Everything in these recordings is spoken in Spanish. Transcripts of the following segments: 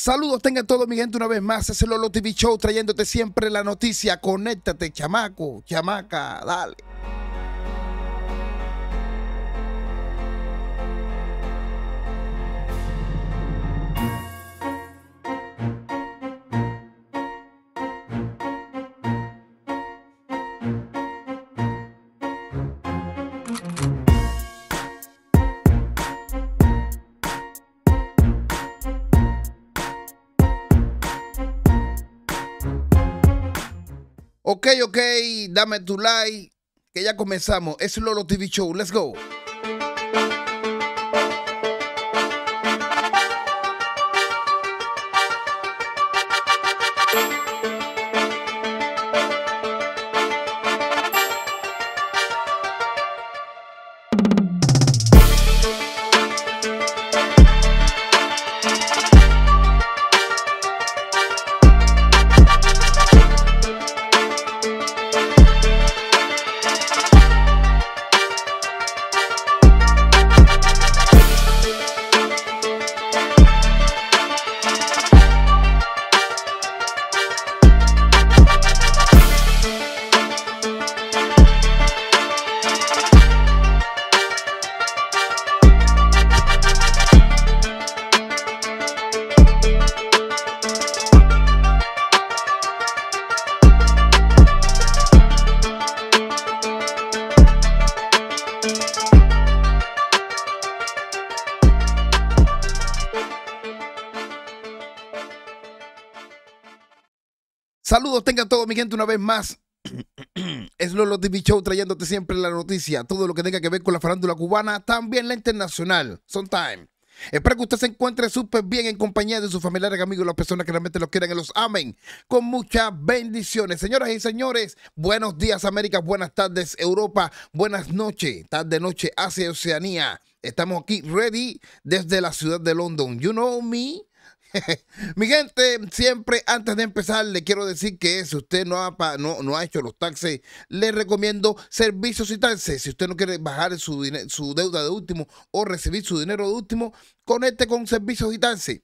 Saludos tengan todo mi gente una vez más, es el Lolo TV Show trayéndote siempre la noticia, conéctate chamaco, chamaca, dale. ok, dame tu like, que ya comenzamos. Es Lolo TV Show, let's go. una vez más. es Lolo TV Show trayéndote siempre la noticia, todo lo que tenga que ver con la farándula cubana, también la internacional. Son time. Espero que usted se encuentre súper bien en compañía de sus familiares, amigos, las personas que realmente los quieran y los amen. Con muchas bendiciones. Señoras y señores, buenos días América, buenas tardes Europa, buenas noches, tarde, noche, Asia, Oceanía. Estamos aquí ready desde la ciudad de London. You know me, Mi gente, siempre antes de empezar le quiero decir que si usted no ha, no, ha hecho los taxes, le recomiendo servicios y taxes. Si usted no quiere bajar su, su deuda de último o recibir su dinero de último, conecte con servicios y taxes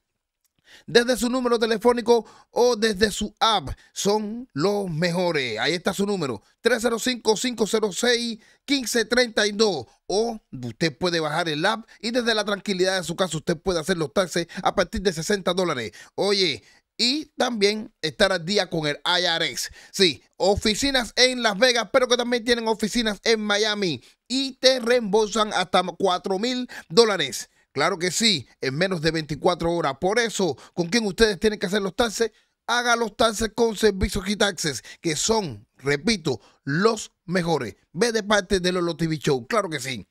desde su número telefónico o desde su app. Son los mejores. Ahí está su número, 305-506-1532. O usted puede bajar el app y desde la tranquilidad de su casa usted puede hacer los taxes a partir de 60 dólares. Oye, y también estar al día con el IRS. Sí, oficinas en Las Vegas, pero que también tienen oficinas en Miami y te reembolsan hasta 4 mil dólares. Claro que sí, en menos de 24 horas. Por eso, ¿con quién ustedes tienen que hacer los taxes? Haga los taxes con Servicios y Taxes, que son, repito, los mejores. Ve de parte de Lolo TV Show, claro que sí.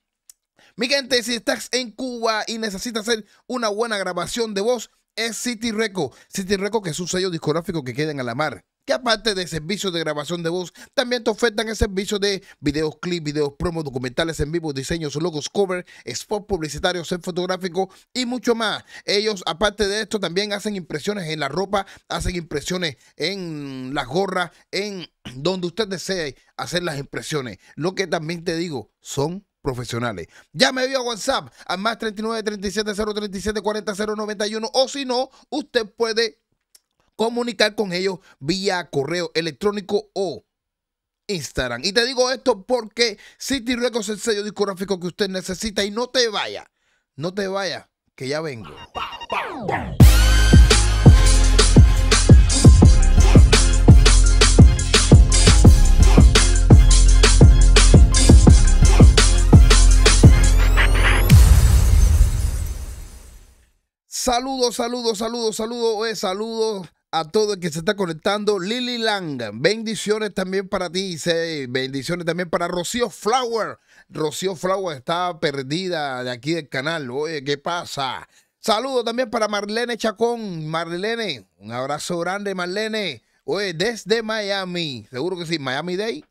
Mi gente, si estás en Cuba y necesitas hacer una buena grabación de voz, es City Record. City Record, que es un sello discográfico que queda en la mar que aparte de servicios de grabación de voz, también te ofertan el servicio de videos, clips, videos promos, documentales en vivo, diseños, logos, cover, spot publicitario, ser fotográfico y mucho más. Ellos, aparte de esto, también hacen impresiones en la ropa, hacen impresiones en las gorras, en donde usted desee hacer las impresiones. Lo que también te digo, son profesionales. Ya me a WhatsApp a más 39 37 037 40 o si no, usted puede comunicar con ellos vía correo electrónico o Instagram. Y te digo esto porque City Records es el sello discográfico que usted necesita y no te vaya, no te vaya, que ya vengo. Saludos, saludos, saludos, saludos, eh, saludos a todo el que se está conectando. Lily Lang, bendiciones también para ti, bendiciones también para Rocío Flower. Rocío Flower está perdida de aquí del canal. Oye, ¿qué pasa? Saludos también para Marlene Chacón. Marlene, un abrazo grande, Marlene. Oye, desde Miami, seguro que sí, Miami Day.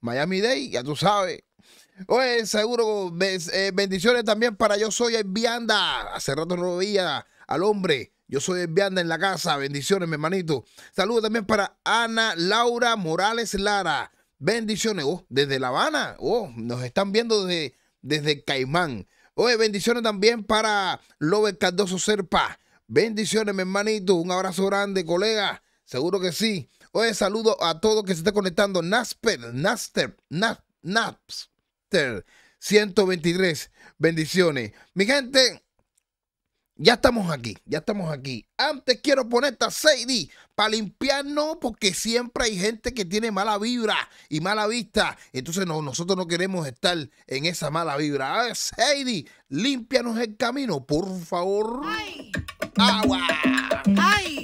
Miami Day, ya tú sabes. Oye, seguro, eh, bendiciones también para Yo Soy el Vianda. Hace rato no lo veía al hombre. Yo soy el Vianda en la casa. Bendiciones, mi hermanito. Saludos también para Ana Laura Morales Lara. Bendiciones. Oh, desde La Habana. Oh, nos están viendo desde, desde Caimán. Oye, bendiciones también para Lover Cardoso Serpa. Bendiciones, mi hermanito. Un abrazo grande, colega. Seguro que sí. Oye, saludo a todos que se están conectando. Nasper, Naster, Naster, Napster 123. Bendiciones. Mi gente, ya estamos aquí, ya estamos aquí. Antes quiero ponerte a Sadie para limpiarnos porque siempre hay gente que tiene mala vibra y mala vista. Entonces nosotros no queremos estar en esa mala vibra. A ver, Sadie, límpianos el camino, por favor. ¡Ay! ¡Agua! ¡Ay!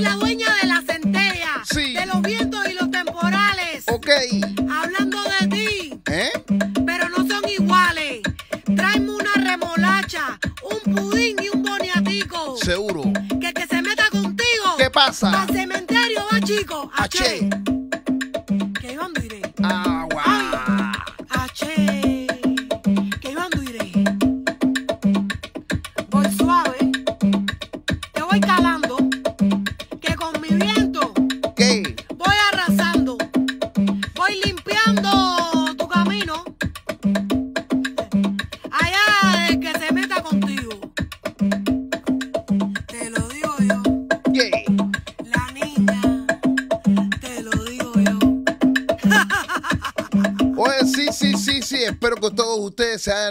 la dueña de la centella, de los vientos y los temporales. Ok. Hablando de ti. ¿Eh? Pero no son iguales. Tráeme una remolacha, un pudín y un boniatico. Seguro. Que que se meta contigo. ¿Qué pasa? Al cementerio va, chico. che. ¿Qué Ah.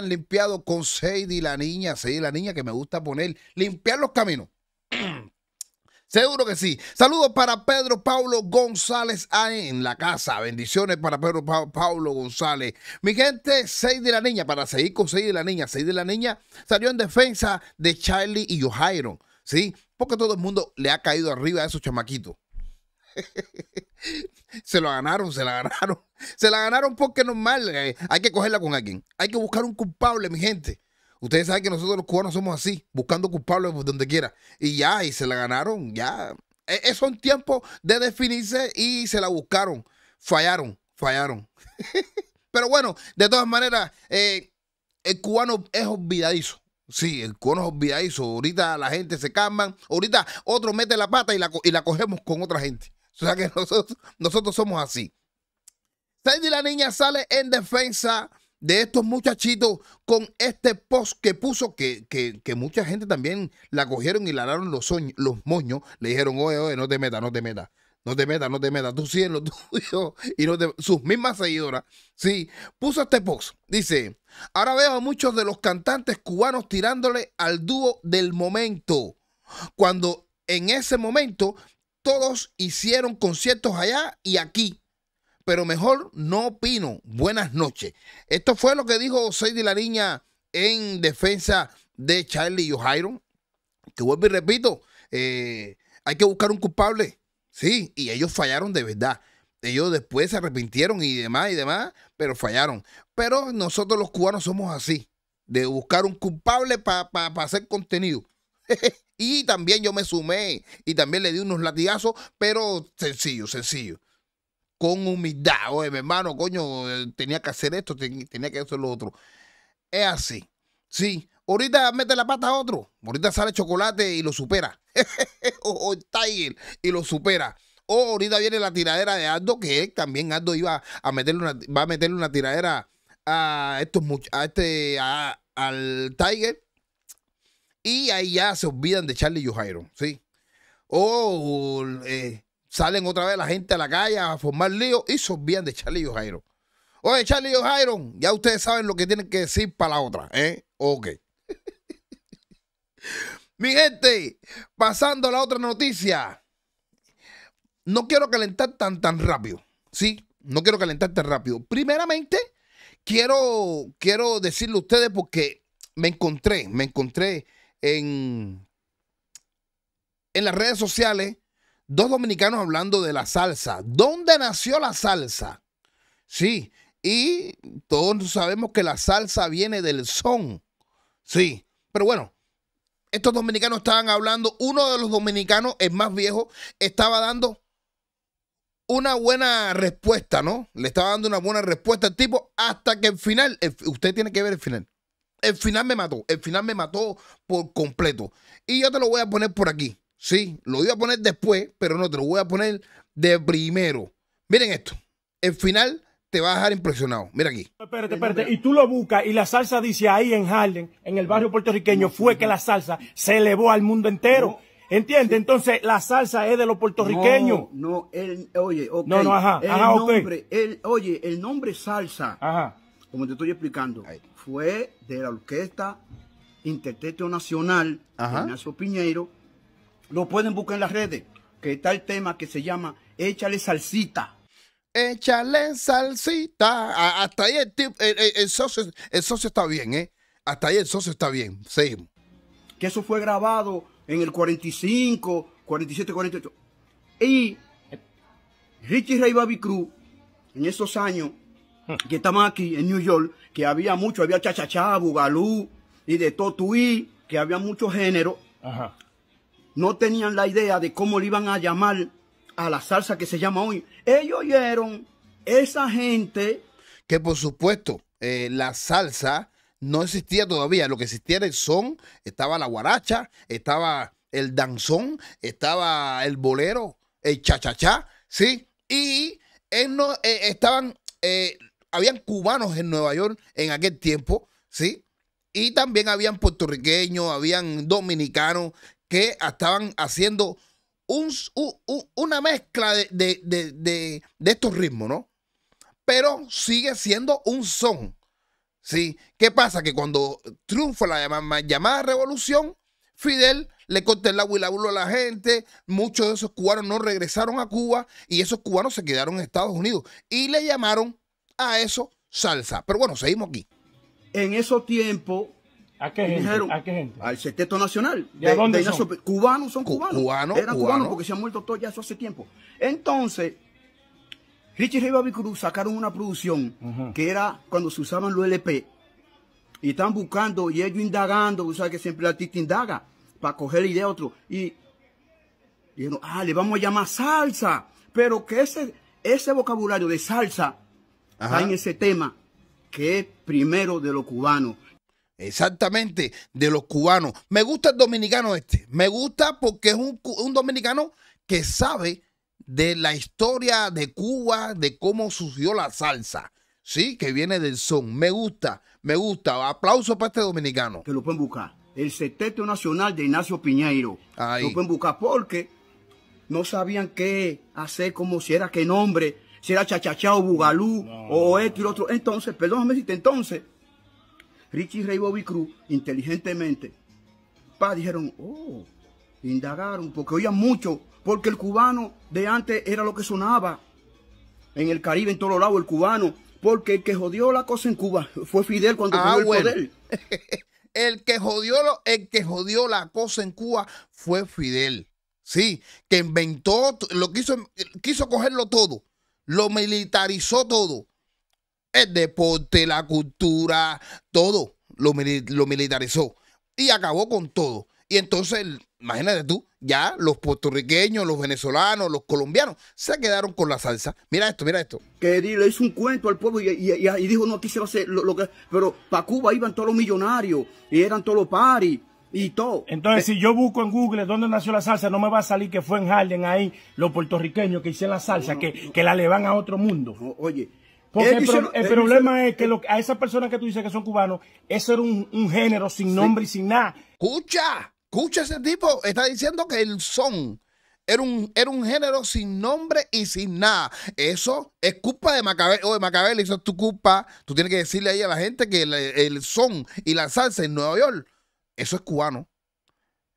limpiado con Seidy la niña, Seidy la niña que me gusta poner, limpiar los caminos. Seguro que sí. Saludos para Pedro Pablo González en la casa. Bendiciones para Pedro Paulo Pablo González. Mi gente, 6 de la niña, para seguir con 6 de la niña. 6 de la niña salió en defensa de Charlie y Johairon. ¿Sí? Porque todo el mundo le ha caído arriba a esos chamaquitos. se lo ganaron, se la ganaron. Se la ganaron porque normal. Eh, hay que cogerla con alguien. Hay que buscar un culpable, mi gente. Ustedes saben que nosotros los cubanos somos así, buscando culpables por donde quiera. Y ya, y se la ganaron, ya. E, es, un tiempo de definirse y se la buscaron. Fallaron, fallaron. Pero bueno, de todas maneras, eh, el cubano es olvidadizo. Sí, el cubano es olvidadizo. Ahorita la gente se calma. Ahorita otro mete la pata y y la cogemos con otra gente. O sea que nosotros, nosotros somos así. Sandy la niña sale en defensa de estos muchachitos con este post que puso que, mucha gente también la cogieron y la daron los, los moños. Le dijeron, oye, oye, no te metas, no te metas. No te metas, no te metas. Tú sí en Y no sus mismas seguidoras. Sí, puso este post. Dice, ahora veo a muchos de los cantantes cubanos tirándole al dúo del momento. Cuando en ese momento todos hicieron conciertos allá y aquí, pero mejor no opino. Buenas noches. Esto fue lo que dijo de La Niña en defensa de Charlie y O'Hiron. Que vuelvo y repito, eh, hay que buscar un culpable. Sí, y ellos fallaron de verdad. Ellos después se arrepintieron y demás y demás, pero fallaron. Pero nosotros los cubanos somos así, de buscar un culpable para hacer contenido. Y también yo me sumé y también le di unos latigazos, pero sencillo, sencillo. Con humildad. Oye, mi hermano, coño, eh, tenía que hacer esto, tenía que hacer lo otro. Es así. Sí. Ahorita mete la pata a otro. Ahorita sale chocolate y lo supera. o, el Tiger y lo supera. O ahorita viene la tiradera de Aldo, que también Aldo iba a meterle una, va a meterle una tiradera a estos a este al Tiger y ahí ya se olvidan de Charlie Jairo, ¿sí? O eh, salen otra vez la gente a la calle a formar lío y se olvidan de Charlie Jairo. Oye, Charlie Jairon, ya ustedes saben lo que tienen que decir para la otra, ¿eh? Ok. Mi gente, pasando a la otra noticia. No quiero calentar tan, tan rápido, ¿sí? No quiero calentar tan rápido. Primeramente, quiero, quiero decirle a ustedes porque me encontré, me encontré en, las redes sociales dos dominicanos hablando de la salsa. ¿Dónde nació la salsa? Sí, y todos sabemos que la salsa viene del son. Sí, pero bueno, estos dominicanos estaban hablando, uno de los dominicanos, el más viejo, estaba dando una buena respuesta, ¿no? Le estaba dando una buena respuesta al tipo hasta que el final, usted tiene que ver el final el final me mató, el final me mató por completo. Y yo te lo voy a poner por aquí, ¿sí? Lo iba a poner después, pero no, te lo voy a poner de primero. Miren esto, el final te va a dejar impresionado. Mira aquí. Espérate, espérate. Y tú lo buscas y la salsa dice ahí en Harlem, en el barrio puertorriqueño, fue que la salsa se elevó al mundo entero. ¿Entiendes? Entonces, la salsa es de los puertorriqueños. No, no, él, oye, ok. No, no, el nombre, oye, el nombre salsa. Ajá como te estoy explicando, fue de la orquesta Interteto Nacional, de Ignacio Piñeiro. Lo pueden buscar en las redes, que está el tema que se llama Échale Salsita. Échale salsita. Hasta ahí el, socio, socio está bien, ¿eh? Hasta ahí el socio está bien. Seguimos. Que eso fue grabado en el 45, 47, 48. Y Richie Ray Bobby Cruz, en esos años, que estaban aquí en New York, que había mucho, había chachachá, bugalú y de totuí, que había mucho género. no tenían la idea de cómo le iban a llamar a la salsa que se llama hoy. Ellos oyeron esa gente. Que por supuesto, eh, la salsa no existía todavía. Lo que existía era el son, estaba la guaracha, estaba el danzón, estaba el bolero, el chachachá, ¿sí? Y él eh, no, eh, estaban habían cubanos en Nueva York en aquel tiempo, ¿sí? Y también habían puertorriqueños, habían dominicanos que estaban haciendo una mezcla de, estos ritmos, ¿no? Pero sigue siendo un son, ¿sí? ¿Qué pasa? Que cuando triunfa la llamada, revolución, Fidel le corta el agua y la burla a la gente, muchos de esos cubanos no regresaron a Cuba y esos cubanos se quedaron en Estados Unidos y le llamaron a eso salsa. Pero bueno, seguimos aquí. En esos tiempos. ¿A qué gente? Al Seteto Nacional. de, dónde cubanos son cubanos. Cubanos. Eran cubanos. porque se han muerto todos ya hace tiempo. Entonces, Richie y Cruz sacaron una producción que era cuando se usaban los LP. Y están buscando y ellos indagando. ustedes que siempre la artista indaga para coger idea de otro. Y dijeron, ah, le vamos a llamar salsa. Pero que ese, ese vocabulario de salsa está en ese tema que es primero de los cubanos. Exactamente, de los cubanos. Me gusta el dominicano este. Me gusta porque es un, dominicano que sabe de la historia de Cuba, de cómo surgió la salsa. Sí, que viene del son. Me gusta, me gusta. Aplauso para este dominicano. Que lo pueden buscar. El seteto Nacional de Ignacio Piñeiro. Lo pueden buscar porque no sabían qué hacer, como si era, qué nombre será chachachao, bugalú, o esto y lo otro. Entonces, perdóname si te entonces, Richie Ray Bobby Cruz, inteligentemente, dijeron, oh, indagaron, porque oían mucho, porque el cubano de antes era lo que sonaba en el Caribe, en todos lados, el cubano, porque el que jodió la cosa en Cuba fue Fidel cuando tuvo ah, el el que jodió el que jodió la cosa en Cuba fue Fidel. Sí, que inventó lo quiso cogerlo todo lo militarizó todo. El deporte, la cultura, todo lo, militarizó. Y acabó con todo. Y entonces, imagínate tú, ya los puertorriqueños, los venezolanos, los colombianos se quedaron con la salsa. Mira esto, mira esto. Que le hizo un cuento al pueblo y, dijo, no, aquí hacer lo, que... Pero para Cuba iban todos los millonarios y eran todos los paris y todo. Entonces, eh, si yo busco en Google dónde nació la salsa, no me va a salir que fue en Harlem ahí los puertorriqueños que hicieron la salsa, que, que, la le van a otro mundo. oye. Porque el, problema es que a esas personas que tú dices que son cubanos, eso era un, género sin nombre y sin nada. Escucha, escucha ese tipo, está diciendo que el son era un, era un género sin nombre y sin nada. Eso es culpa de Macabel. de Macabel, eso es tu culpa. Tú tienes que decirle ahí a la gente que el son y la salsa en Nueva York eso es cubano.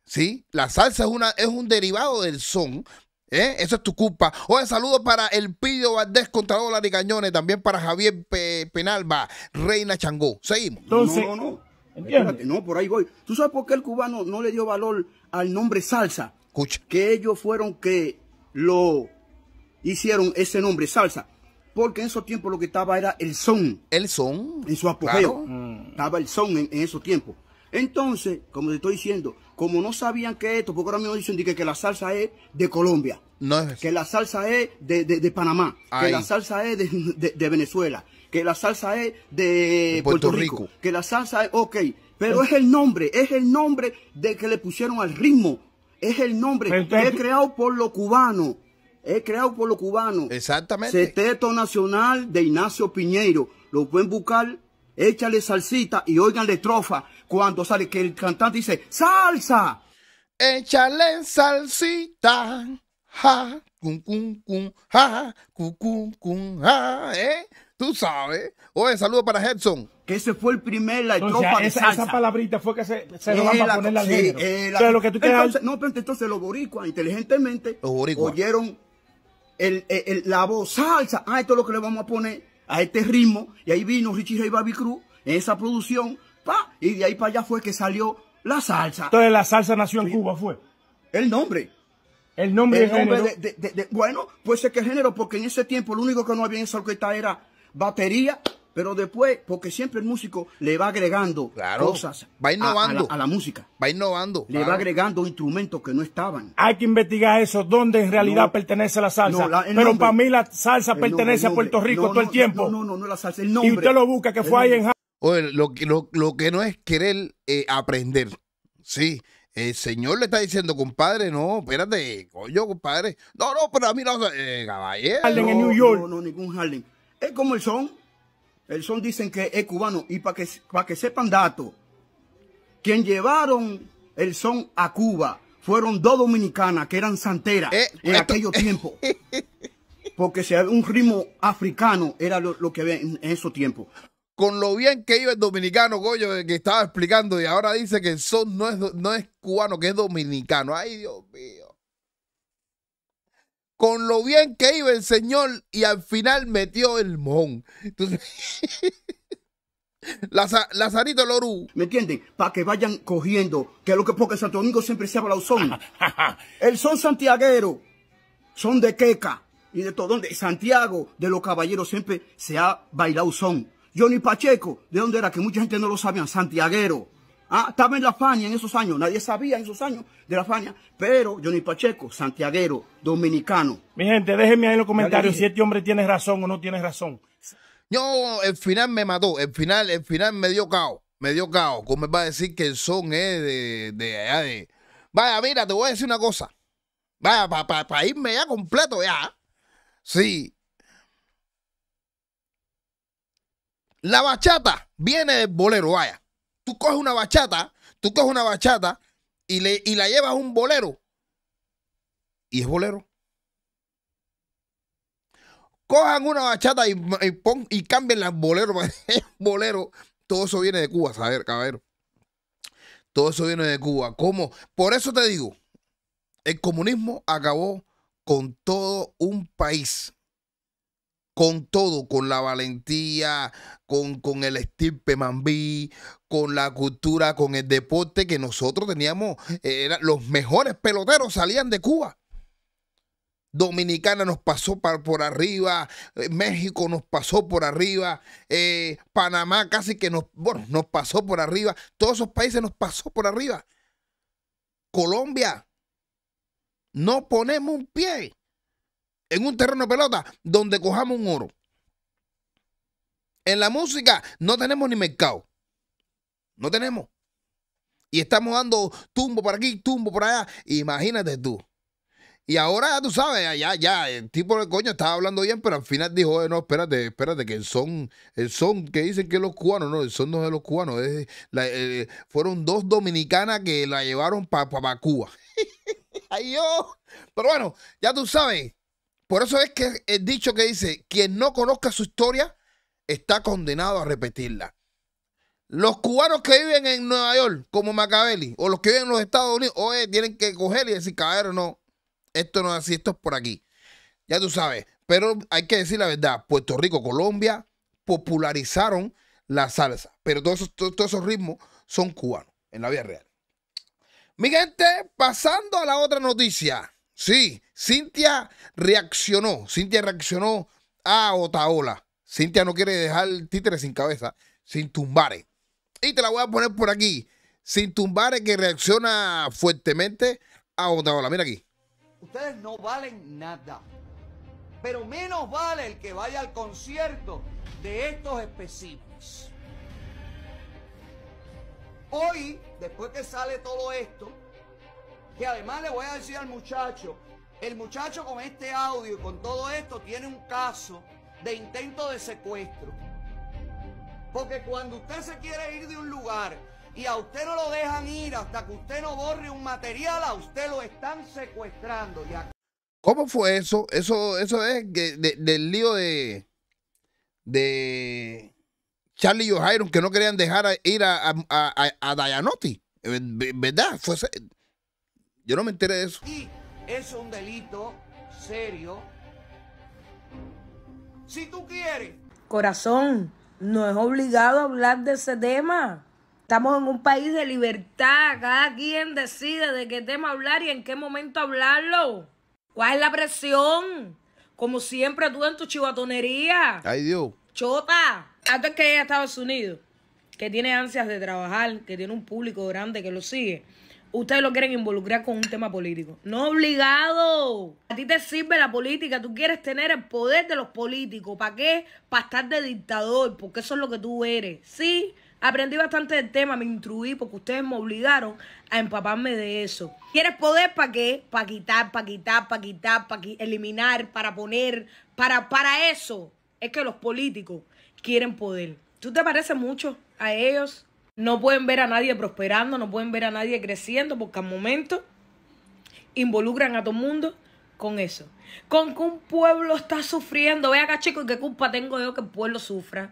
¿Sí? La salsa es, una, es un derivado del son. ¿eh? Eso es tu culpa. Oye, saludos para El Pillo Valdés, de Cañones, también para Javier Penalba, Reina Changó. Seguimos. no, no, no. no, por ahí voy. ¿Tú sabes por qué el cubano no le dio valor al nombre salsa? Escucha. Que ellos fueron que lo hicieron ese nombre, salsa. Porque en esos tiempos lo que estaba era el son. El son. En su apogeo. Mm. Estaba el son en, en esos tiempos. Entonces, como te estoy diciendo, como no sabían que esto, porque ahora mismo dicen que, que la salsa es de Colombia, no es que la salsa es de, de, de Panamá, que la salsa es de, de, Venezuela, que la salsa es de Puerto, Rico. que la salsa es, ok, pero es el nombre, es el nombre de que le pusieron al ritmo, es el nombre que es creado por los cubanos, es creado por los cubanos. Exactamente. Seteto Nacional de Ignacio Piñeiro, lo pueden buscar, échale salsita y la trofa cuando sale que el cantante dice salsa. Échale salsita. Ja, cum, cum, cum, ja, cum, cum, cum, ja, ¿eh? Tú sabes. Oye, saludo para Hudson. Que ese fue el primer, la esa, de salsa. Esa palabrita fue que se, se eh, lo van a poner sí, eh, La, lo que tú entonces, No, pero entonces los boricuas, inteligentemente, los boricuas. oyeron el, el, la voz salsa. Ah, esto es lo que le vamos a poner a este ritmo. Y ahí vino Richie Ray Baby Cruz en esa producción y de ahí para allá fue que salió la salsa. Entonces la salsa nació en Cuba, fue. El nombre. El nombre, de, Bueno, pues es que género, porque en ese tiempo lo único que no había en esa orquesta era batería, pero después, porque siempre el músico le va agregando cosas va innovando, a, la, música. Va innovando. Le va agregando instrumentos que no estaban. Hay que investigar eso, dónde en realidad pertenece la salsa. pero para mí la salsa pertenece a Puerto Rico todo el tiempo. No, no, no, la salsa, el Y usted lo busca, que fue ahí en Oye, lo, lo, lo que no es querer eh, aprender. Sí, el Señor le está diciendo, compadre, no, espérate, coño, compadre. No, no, pero a mí no, eh, caballero. Harlem en New York. No, no, ningún Harlem. Es como el son. El son dicen que es cubano. Y para que, para que sepan datos, quien llevaron el son a Cuba fueron dos dominicanas que eran santeras eh, en aquellos tiempos. Porque si un ritmo africano, era lo, que había en, en esos tiempos con lo bien que iba el dominicano, Goyo que estaba explicando, y ahora dice que el son no es, no es cubano, que es dominicano. Ay, Dios mío. Con lo bien que iba el señor y al final metió el mon Entonces, Lazarito Lorú. ¿Me entienden? Para que vayan cogiendo, que lo que porque Santo Domingo siempre se ha bailado son. el son santiaguero, son de queca y de todo. Donde Santiago de los caballeros siempre se ha bailado son. Johnny Pacheco, ¿de dónde era? Que mucha gente no lo sabía, santiaguero. Ah, estaba en la Fania en esos años, nadie sabía en esos años de la Fania, pero Johnny Pacheco, santiaguero, dominicano. Mi gente, déjenme ahí en los comentarios si este hombre tiene razón o no tiene razón. No, el final me mató, el final, el final me dio caos, me dio caos. ¿Cómo me va a decir que el son es de, de allá de... Vaya, mira, te voy a decir una cosa. Vaya, para irme ya completo, ya. Sí, La bachata viene del bolero, vaya. Tú coges una bachata, tú coges una bachata y, le, y la llevas a un bolero. Y es bolero. Cojan una bachata y, y, pon, y cambien la bolero. bolero. Todo eso viene de Cuba, saber, caballero. Todo eso viene de Cuba. ¿Cómo? Por eso te digo, el comunismo acabó con todo un país con todo, con la valentía, con, con el estirpe mambí, con la cultura, con el deporte que nosotros teníamos. Eh, los mejores peloteros salían de Cuba. Dominicana nos pasó por arriba, eh, México nos pasó por arriba, eh, Panamá casi que nos, nos pasó por arriba, todos esos países nos pasó por arriba. Colombia, no ponemos un pie en un terreno de pelota donde cojamos un oro. En la música no tenemos ni mercado. No tenemos. Y estamos dando tumbo para aquí, tumbo para allá. Imagínate tú. Y ahora ya tú sabes, ya, ya, el tipo de coño estaba hablando bien, pero al final dijo, eh, no, espérate, espérate, que el son, el son que dicen que los cubanos, no, el son no es de los cubanos, eh, fueron dos dominicanas que la llevaron para Cuba. yo. Pero bueno, ya tú sabes, por eso es que el dicho que dice, quien no conozca su historia está condenado a repetirla. Los cubanos que viven en Nueva York, como Macabelli, o los que viven en los Estados Unidos, oye, tienen que coger y decir, cabrón, no, esto no es así, esto es por aquí. Ya tú sabes, pero hay que decir la verdad, Puerto Rico, Colombia popularizaron la salsa, pero todos esos, esos ritmos son cubanos en la vida real. Mi gente, pasando a la otra noticia. Sí, Cintia reaccionó, Cintia reaccionó a Otaola. Cintia no quiere dejar títere sin cabeza, sin tumbares. Y te la voy a poner por aquí, sin tumbares que reacciona fuertemente a Otaola. Mira aquí. Ustedes no valen nada, pero menos vale el que vaya al concierto de estos específicos. Hoy, después que sale todo esto, que además le voy a decir al muchacho el muchacho con este audio y con todo esto tiene un caso de intento de secuestro. Porque cuando usted se quiere ir de un lugar y a usted no lo dejan ir hasta que usted no borre un material, a usted lo están secuestrando. ¿Cómo fue eso? Eso, eso es del lío de, de Charlie y Jairo que no querían dejar ir a, a, Dayanotti. Eh, ¿Verdad? Fue, yo no me enteré de eso es un delito serio. Si tú quieres. Corazón, no es obligado a hablar de ese tema. Estamos en un país de libertad. Cada quien decide de qué tema hablar y en qué momento hablarlo. ¿Cuál es la presión? Como siempre tú en tu chivatonería. Ay Dios. Chota. Antes que llegue a Estados Unidos, que tiene ansias de trabajar, que tiene un público grande que lo sigue ustedes lo quieren involucrar con un tema político. No obligado. A ti te sirve la política, tú quieres tener el poder de los políticos. ¿Para qué? Para estar de dictador, porque eso es lo que tú eres. Sí, aprendí bastante del tema, me instruí porque ustedes me obligaron a empaparme de eso. ¿Quieres poder para qué? Para quitar, para quitar, para quitar, para eliminar, para poner, para, para eso. Es que los políticos quieren poder. ¿Tú te pareces mucho a ellos? No pueden ver a nadie prosperando, no pueden ver a nadie creciendo, porque al momento involucran a todo mundo con eso. Con que un pueblo está sufriendo. Ve acá, chicos, ¿qué culpa tengo yo que el pueblo sufra?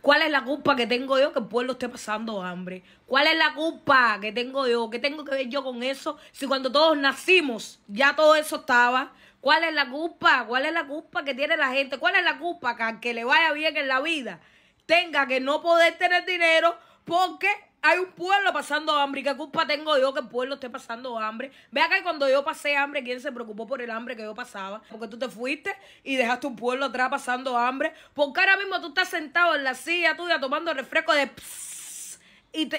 ¿Cuál es la culpa que tengo yo que el pueblo esté pasando hambre? ¿Cuál es la culpa que tengo yo? ¿Qué tengo que ver yo con eso? Si cuando todos nacimos ya todo eso estaba. ¿Cuál es la culpa? ¿Cuál es la culpa que tiene la gente? ¿Cuál es la culpa que que le vaya bien en la vida tenga que no poder tener dinero porque hay un pueblo pasando hambre. ¿Y qué culpa tengo yo que el pueblo esté pasando hambre? Ve acá cuando yo pasé hambre, ¿quién se preocupó por el hambre que yo pasaba? Porque tú te fuiste y dejaste un pueblo atrás pasando hambre. Porque ahora mismo tú estás sentado en la silla tuya tomando refresco de...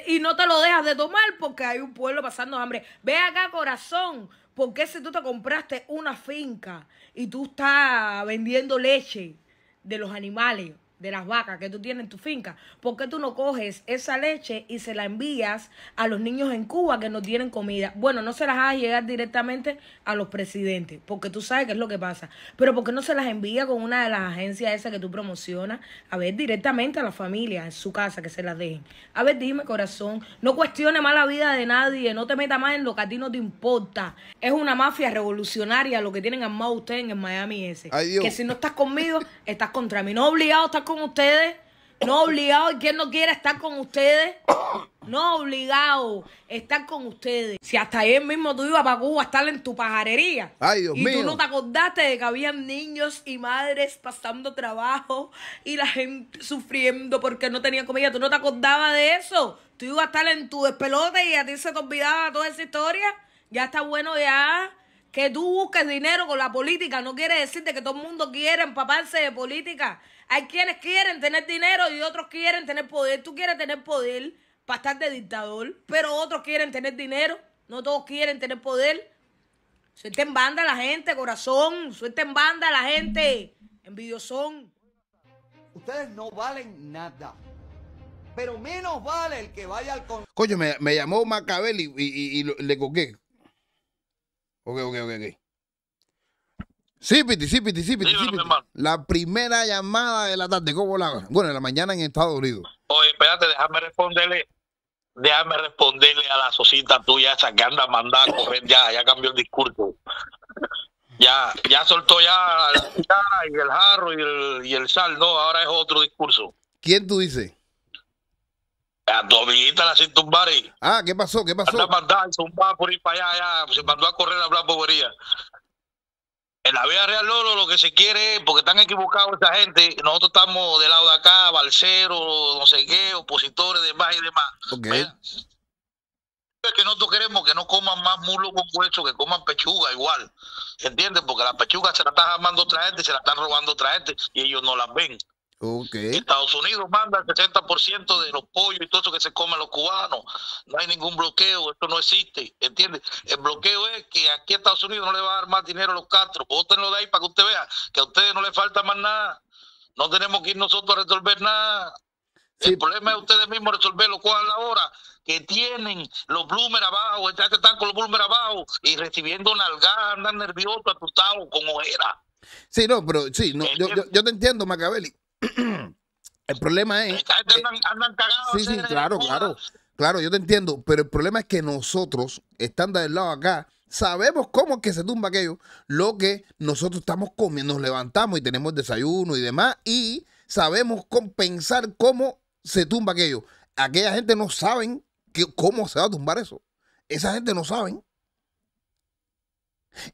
y, no te lo dejas de tomar porque hay un pueblo pasando hambre. Ve acá, corazón. porque si tú te compraste una finca y tú estás vendiendo leche de los animales? de las vacas que tú tienes en tu finca, ¿por qué tú no coges esa leche y se la envías a los niños en Cuba que no tienen comida? Bueno, no se las hagas llegar directamente a los presidentes, porque tú sabes qué es lo que pasa. Pero ¿por qué no se las envía con una de las agencias esas que tú promocionas? A ver, directamente a la familia, en su casa, que se las dejen. A ver, dime, corazón, no cuestiones más la vida de nadie, no te metas más en lo que a ti no te importa. Es una mafia revolucionaria lo que tienen armado ustedes en Miami ese. que si no estás conmigo, estás contra mí. No obligado a estar conmigo ustedes. No obligado, y quien no quiera estar con ustedes, no obligado estar con ustedes. Si hasta ayer mismo tú ibas para Cuba a estar en tu pajarería. Ay, Dios y tú no te acordaste de que habían niños y madres pasando trabajo y la gente sufriendo porque no tenían comida. Tú no te acordabas de eso. Tú ibas a estar en tu despelote y a ti se te olvidaba toda esa historia. Ya está bueno, ya. Que tú busques dinero con la política no quiere decirte que todo el mundo quiera empaparse de política. Hay quienes quieren tener dinero y otros quieren tener poder. Tú quieres tener poder para estar de dictador, pero otros quieren tener dinero. No todos quieren tener poder. Suelten banda la gente, corazón. Suelten banda la gente. Envidiosón. Ustedes no valen nada. Pero menos vale el que vaya al con. Coño, me, llamó Macabel y, le coqué. Ok, ok, ok, ok. Sí, Piti, sí, Piti, sí, Piti, sí, La primera llamada de la tarde, ¿cómo la? Bueno, en la mañana en Estados Unidos. Oye, espérate, déjame responderle. Déjame responderle a la socita tuya esa que anda mandada a correr ya, ya cambió el discurso. Ya, ya soltó ya la cara y el jarro y el, y el sal, no, ahora es otro discurso. ¿Quién tú dices? A tu amiguita la sin tumbar Ah, ¿qué pasó? ¿Qué pasó? Anda mandada, zumbada por ir para allá, ya, se mandó a correr a hablar bobería. En la vida real, Lolo, lo que se quiere, porque están equivocados esa gente, nosotros estamos del lado de acá, balsero no sé qué, opositores, demás y demás. Es Que nosotros queremos que no coman más mulos con hueso, que coman pechuga igual. ¿Entiendes? Porque la pechuga se la están armando otra gente, se la están robando otra gente y ellos no las ven. Estados Unidos manda el 60% de los pollos y todo eso que se comen los cubanos. No hay ningún bloqueo, esto no existe. ¿Entiendes? El bloqueo es que aquí Estados Unidos no le va a dar más dinero a los Castro. Bótenlo de ahí para que usted vea que a ustedes no le falta más nada. No tenemos que ir nosotros a resolver nada. El problema es ustedes mismos resolverlo. ¿Cuál es la hora? Que tienen los bloomers abajo, este este están con los bloomers abajo y recibiendo nalgadas, andan nerviosos, asustados, con ojeras. Sí, no, pero sí, no, yo, te entiendo, Macabeli el problema es. Eh, claro, claro. Claro, yo te entiendo, pero el problema es que nosotros, estando del lado acá, sabemos cómo es que se tumba aquello, lo que nosotros estamos comiendo, nos levantamos y tenemos desayuno y demás, y sabemos compensar cómo se tumba aquello. Aquella gente no saben que, cómo se va a tumbar eso. Esa gente no saben.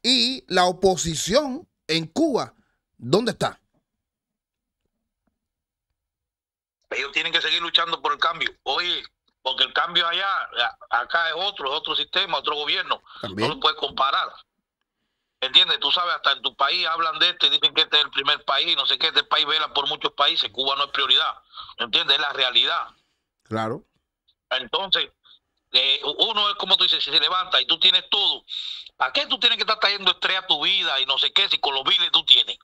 Y la oposición en Cuba, ¿dónde está? ellos tienen que seguir luchando por el cambio. Oye, porque el cambio allá, acá es otro, es otro sistema, otro gobierno. No lo puedes comparar. ¿Entiendes? Tú sabes, hasta en tu país hablan de esto y dicen que este es el primer país, no sé qué, este país vela por muchos países, Cuba no es prioridad. ¿Entiendes? Es la realidad. Claro. Entonces, eh, uno es como tú dices, si se levanta y tú tienes todo, ¿para qué tú tienes que estar trayendo estrella a tu vida y no sé qué si con los biles tú tienes?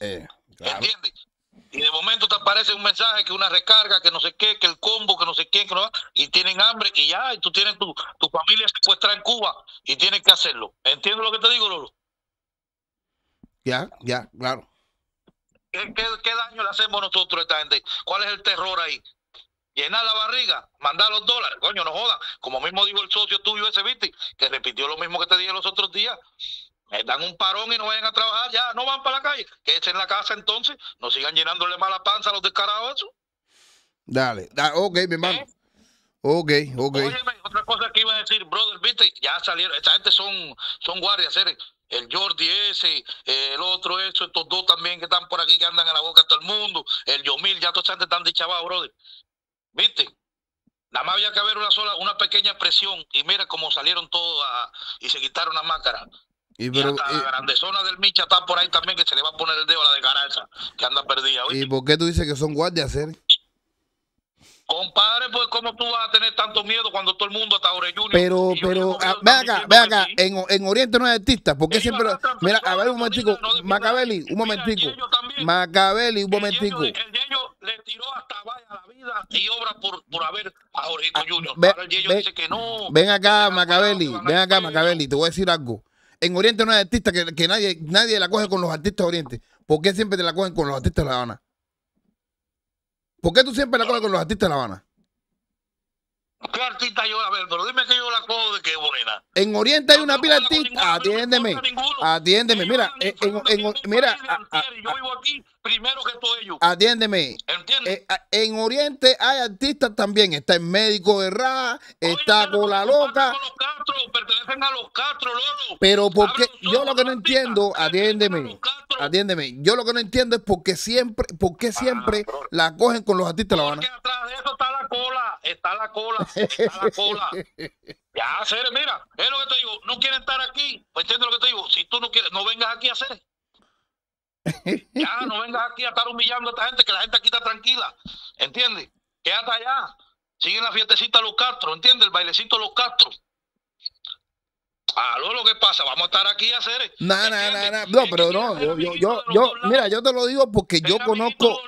Eh, ¿Entiendes? y de momento te aparece un mensaje que una recarga, que no sé qué, que el combo, que no sé quién, que no, y tienen hambre y ya, y tú tienes tu, familia secuestrada en Cuba y tienes que hacerlo. ¿Entiendes lo que te digo, Lolo? Ya, ya, claro. ¿Qué, daño le hacemos nosotros a esta gente? ¿Cuál es el terror ahí? Llenar la barriga, mandar los dólares, coño, no jodan. Como mismo dijo el socio tuyo ese, viste, que repitió lo mismo que te dije los otros días dan un parón y no vayan a trabajar, ya no van para la calle, quédense en la casa entonces, no sigan llenándole mala panza a los descarados. Dale, ok, mi hermano. ¿Eh? Ok, ok. otra cosa que iba a decir, brother, viste, ya salieron, esta gente son, son guardias, ¿eh? el Jordi ese, el otro eso, estos dos también que están por aquí que andan en la boca de todo el mundo, el Yomil, ya toda esta gente están brother. ¿Viste? Nada más había que haber una sola, una pequeña presión y mira cómo salieron todos y se quitaron las máscaras. Y, pero, la eh, grande zona del Micha está por ahí también que se le va a poner el dedo a la de garanza que anda perdida. ¿Y por qué tú dices que son guardias, eh? Compadre, pues cómo tú vas a tener tanto miedo cuando todo el mundo hasta ahora Junior. Pero, pero, ah, ve acá, ve acá, en, en, Oriente no hay artista, porque siempre... Mira, a ver un momentico, Macabelli un momentico. Macabelli un momentico. El Yello le tiró hasta vaya la vida y obra por, haber a Jorgito ah, Junior. el dice que no. Ven acá, Macabelli ven acá, Macabelli te voy a decir algo. En Oriente no hay artista que, nadie, nadie la coge con los artistas de Oriente. ¿Por qué siempre te la cogen con los artistas de La Habana? ¿Por qué tú siempre la coges con los artistas de La Habana? ¿Qué artista yo A ver, Pero dime que yo la cojo de qué buena. En Oriente hay una pila de artistas. Atiéndeme. Atiéndeme. Mira, en, en, mira. yo vivo aquí primero que todo ellos. Atiéndeme. Eh, en Oriente hay artistas también. Está el médico de Ra, está con la loca. Los Castro, pertenecen a los Castro, loco. Pero porque yo lo que no entiendo, atiéndeme. Atiéndeme. Yo lo que no entiendo es por qué siempre, por ah, siempre la cogen con los artistas la Habana. atrás de eso está la cola, está la cola, ya, hacer, mira, es lo que te digo, no quieren estar aquí, pues lo que te digo, si tú no quieres, no vengas aquí a hacer. Ya, no vengas aquí a estar humillando a esta gente, que la gente aquí está tranquila, ¿entiendes? Quédate allá, sigue la fiestecita los Castro, ¿entiendes? El bailecito los Castro. Aló, lo que pasa, vamos a estar aquí a hacer. No, no, no No, pero no, yo, yo, yo, yo mira, yo te lo digo porque yo conozco,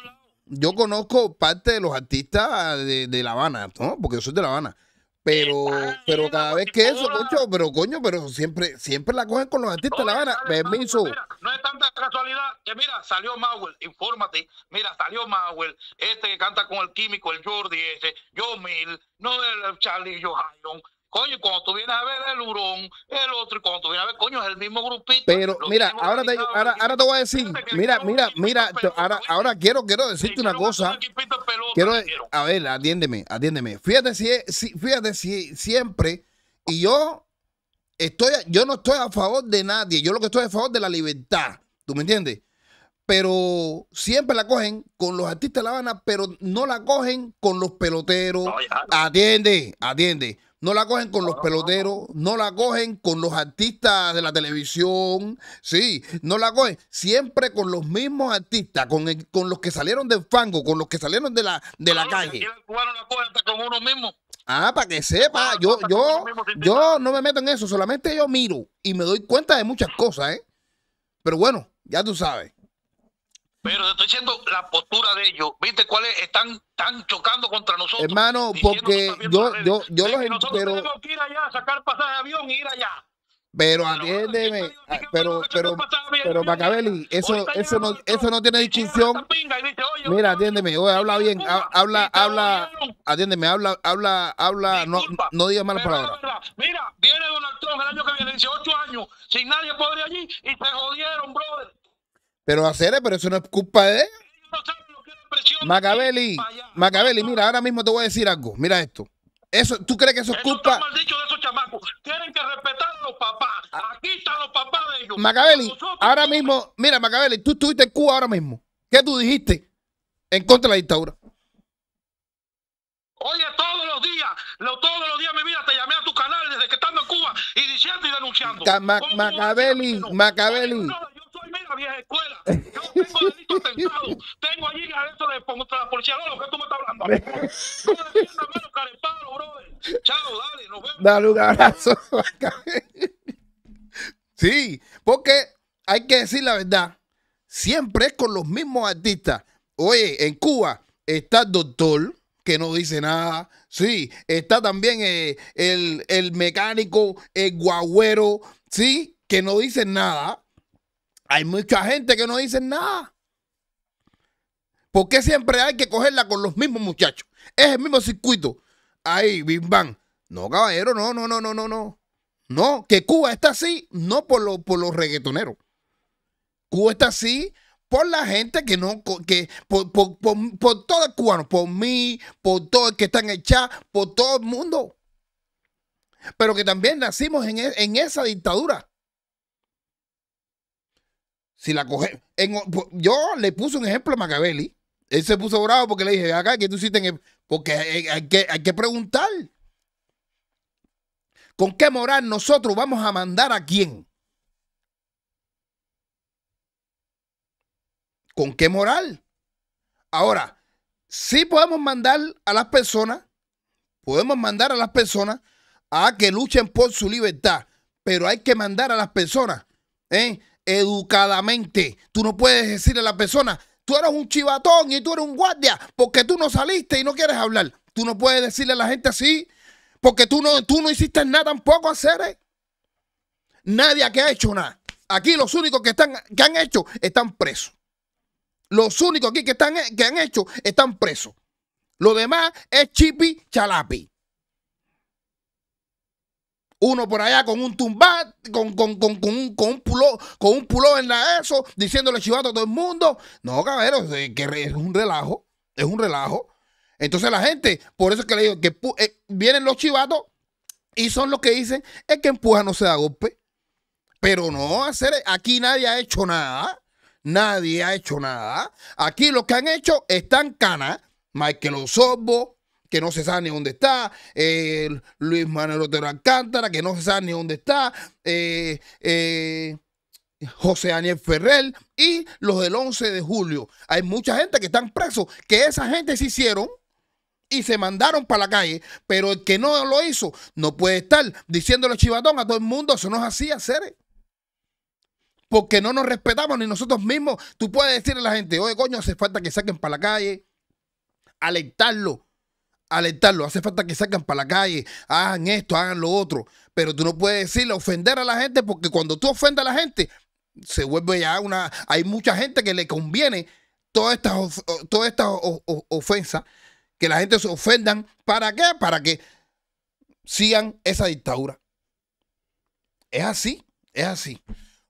yo conozco parte de los artistas de, de La Habana, ¿no? Porque yo soy de La Habana. Pero, pero cada vez que eso, coño, pero coño, pero siempre, siempre la cogen con los artistas La Habana. Permiso. no es tanta casualidad que mira, salió Mauer, infórmate, mira, salió Mauer, este que canta con el químico, el Jordi ese, yo Mil, no el Charlie Johansson, Coño, cuando tú vienes a ver el hurón, el otro, y cuando tú vienes a ver, coño, es el mismo grupito. Pero mira, ahora te, ahora, te voy a decir, mira, mira, mira, ahora, ahora quiero, quiero decirte una cosa. Quiero, a ver, atiéndeme, atiéndeme. Fíjate si, si fíjate si siempre, y yo estoy, yo no estoy a favor de nadie, yo lo que estoy a favor de la libertad, ¿tú me entiendes? pero siempre la cogen con los artistas de La Habana, pero no la cogen con los peloteros. atiende, atiende no la cogen con los peloteros, no la cogen con los artistas de la televisión, sí, no la cogen siempre con los mismos artistas, con, los que salieron del fango, con los que salieron de la, de la ah, calle. Ah, para que sepa, ah, yo, yo, yo no me meto en eso, solamente yo miro y me doy cuenta de muchas cosas, ¿eh? Pero bueno, ya tú sabes. Pero te estoy diciendo la postura de ellos. ¿Viste cuáles están, chocando contra nosotros? Hermano, porque yo, yo, yo los entiendo. pero... tenemos que ir allá, sacar pasaje de avión y ir allá. Pero atiéndeme, ah, pero, pero, pero Macabeli, eso, eso no, eso no tiene distinción. Mira, atiéndeme, oye, habla bien, habla, habla, atiéndeme, habla, habla, habla, no, no digas malas palabras. Mira, viene Donald Trump el año que viene, 18 años, sin nadie poder allí y se jodieron, brother. Pero hacer pero eso no es culpa de Macabelli. Macabeli, Macabeli, mira, ahora mismo te voy a decir algo. Mira esto. Eso, ¿Tú crees que eso es culpa? Eso de esos Tienen que respetar a Aquí los papás de Macabeli, ahora mismo, mira, Macabeli, tú estuviste en Cuba ahora mismo. ¿Qué tú dijiste en contra de la dictadura? Oye, todos los días, lo, todos los días mi vida te llamé a tu canal desde que estando en Cuba y diciendo y denunciando. Ma Macabeli, Macabeli esa vieja escuela. Yo tengo delito atentado. Tengo allí adentro de contra la policía. No, lo que tú me estás hablando. No defienda mano, carepalo, brother. Chao, dale, nos vemos. Dale un abrazo. sí, porque hay que decir la verdad. Siempre es con los mismos artistas. Oye, en Cuba está el doctor que no dice nada. Sí, está también eh, el, el mecánico, el guagüero, sí, que no dice nada. Hay mucha gente que no dice nada. ¿Por qué siempre hay que cogerla con los mismos muchachos? Es el mismo circuito. Ahí, bim, bam. No, caballero, no, no, no, no, no, no. No, que Cuba está así, no por, lo, por los reggaetoneros. Cuba está así por la gente que no, que por, por, por, por todo por mí, por todo el que están en el chat, por todo el mundo. Pero que también nacimos en e, esa dictadura la coge. yo le puse un ejemplo a Macabelli. Él se puso bravo porque le dije, acá, que tú hiciste Porque hay, que, hay que preguntar. ¿Con qué moral nosotros vamos a mandar a quién? ¿Con qué moral? Ahora, sí podemos mandar a las personas, podemos mandar a las personas a que luchen por su libertad, pero hay que mandar a las personas ¿eh? educadamente. Tú no puedes decirle a la persona, tú eres un chivatón y tú eres un guardia porque tú no saliste y no quieres hablar. Tú no puedes decirle a la gente así porque tú no, tú no hiciste nada tampoco, hacer. Nadie que ha hecho nada. Aquí los únicos que, están, que han hecho están presos. Los únicos aquí que, están, que han hecho están presos. Lo demás es chipi chalapi. Uno por allá con un tumbat, con, un, con con un pulo en la eso, diciéndole chivato a todo el mundo. No, cabrón, eh, es un relajo, es un relajo. Entonces la gente, por eso es que le digo que eh, vienen los chivatos y son los que dicen, es que empuja no se da golpe. Pero no, hacer, aquí nadie ha hecho nada. Nadie ha hecho nada. Aquí lo que han hecho están canas. Michael Osorbo, que no se sabe ni dónde está, eh, Luis Manuel Otero Alcántara, que no se sabe ni dónde está, eh, eh, José Daniel Ferrer y los del 11 de julio. Hay mucha gente que están presos, que esa gente se hicieron y se mandaron para la calle, pero el que no lo hizo no puede estar diciéndole chivatón a todo el mundo, eso no es así hacer. Porque no nos respetamos ni nosotros mismos. Tú puedes decirle a la gente, oye, coño, hace falta que saquen para la calle, alertarlo, alertarlo, hace falta que salgan para la calle, hagan esto, hagan lo otro. Pero tú no puedes decirle ofender a la gente porque cuando tú ofendes a la gente, se vuelve ya una... Hay mucha gente que le conviene todas estas toda esta ofensas, que la gente se ofendan. ¿Para qué? Para que sigan esa dictadura. Es así, es así.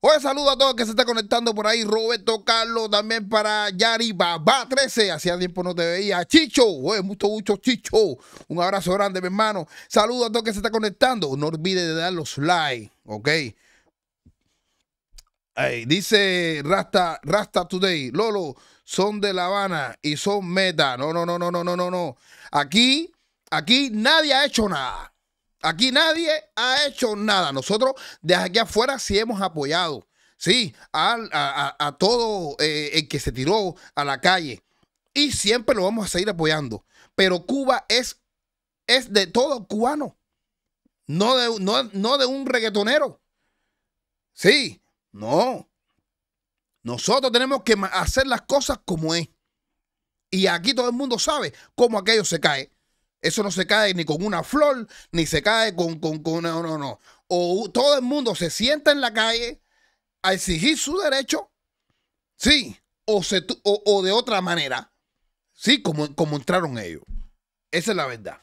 Oye, pues saludo a todos que se está conectando por ahí. Roberto Carlos, también para Yari Babá 13. Hacía tiempo no te veía. Chicho, oye, eh, mucho, mucho Chicho. Un abrazo grande, mi hermano. Saludo a todos que se está conectando. No olvides de dar los likes, ¿ok? dice Rasta, Rasta Today. Lolo, son de La Habana y son meta. No, no, no, no, no, no, no. Aquí, aquí nadie ha hecho nada. Aquí nadie ha hecho nada. Nosotros desde aquí afuera sí hemos apoyado, sí, a, todo eh, el que se tiró a la calle. Y siempre lo vamos a seguir apoyando. Pero Cuba es, es de todo cubano, no de, no de un reggaetonero. Sí, no. Nosotros tenemos que hacer las cosas como es. Y aquí todo el mundo sabe cómo aquello se cae. Eso no se cae ni con una flor, ni se cae con, con, con no, no, no. O todo el mundo se sienta en la calle a exigir su derecho, sí, o, se, o, de otra manera, sí, como, como entraron ellos. Esa es la verdad.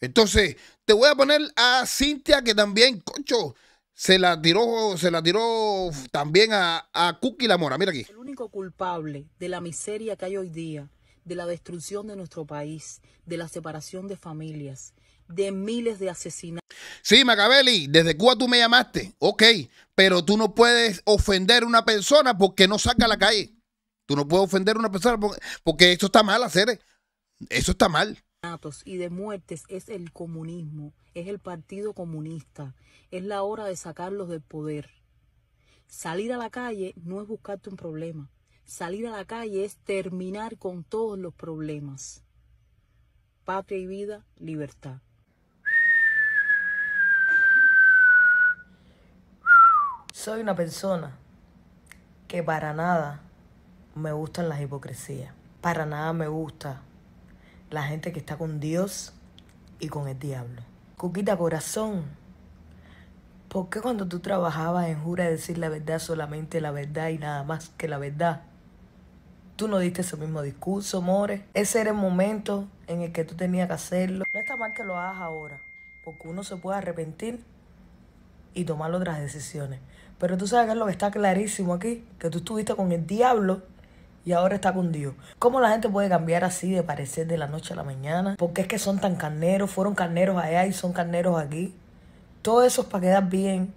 Entonces, te voy a poner a Cintia, que también, concho, se la tiró, se la tiró también a, a Cookie la Mora. Mira aquí. El único culpable de la miseria que hay hoy día de la destrucción de nuestro país, de la separación de familias, de miles de asesinatos. Sí, Macabelli, desde Cuba tú me llamaste, ok, pero tú no puedes ofender a una persona porque no saca a la calle. Tú no puedes ofender a una persona porque, porque eso está mal hacer. Eh. Eso está mal y de muertes es el comunismo, es el Partido Comunista. Es la hora de sacarlos del poder. Salir a la calle no es buscarte un problema, Salir a la calle es terminar con todos los problemas. Patria y vida, libertad. Soy una persona que para nada me gustan las hipocresías. Para nada me gusta la gente que está con Dios y con el diablo. Coquita corazón, ¿por qué cuando tú trabajabas en jura decir la verdad solamente la verdad y nada más que la verdad? Tú no diste ese mismo discurso, More. Ese era el momento en el que tú tenías que hacerlo. No está mal que lo hagas ahora, porque uno se puede arrepentir y tomar otras decisiones. Pero tú sabes que lo que está clarísimo aquí, que tú estuviste con el diablo y ahora está con Dios. ¿Cómo la gente puede cambiar así de parecer de la noche a la mañana? Porque es que son tan carneros, fueron carneros allá y son carneros aquí. Todo eso es para quedar bien.